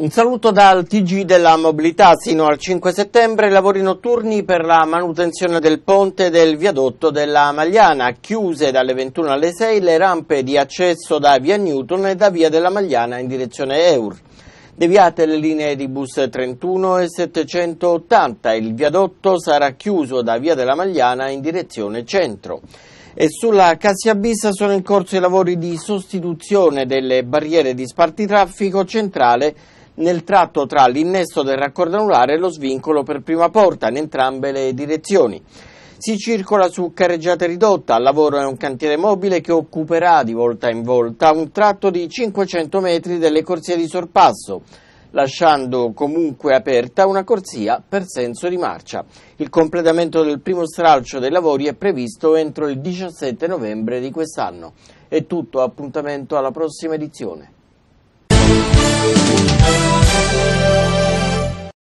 Un saluto dal TG della mobilità. Sino al 5 settembre lavori notturni per la manutenzione del ponte del viadotto della Magliana. Chiuse dalle 21 alle 6 le rampe di accesso da via Newton e da via della Magliana in direzione Eur. Deviate le linee di bus 31 e 780. Il viadotto sarà chiuso da via della Magliana in direzione centro e sulla Cassiabissa sono in corso i lavori di sostituzione delle barriere di spartitraffico centrale nel tratto tra l'innesto del raccordo anulare e lo svincolo per prima porta in entrambe le direzioni. Si circola su carreggiata ridotta, al lavoro è un cantiere mobile che occuperà di volta in volta un tratto di 500 metri delle corsie di sorpasso, lasciando comunque aperta una corsia per senso di marcia. Il completamento del primo stralcio dei lavori è previsto entro il 17 novembre di quest'anno. È tutto, appuntamento alla prossima edizione.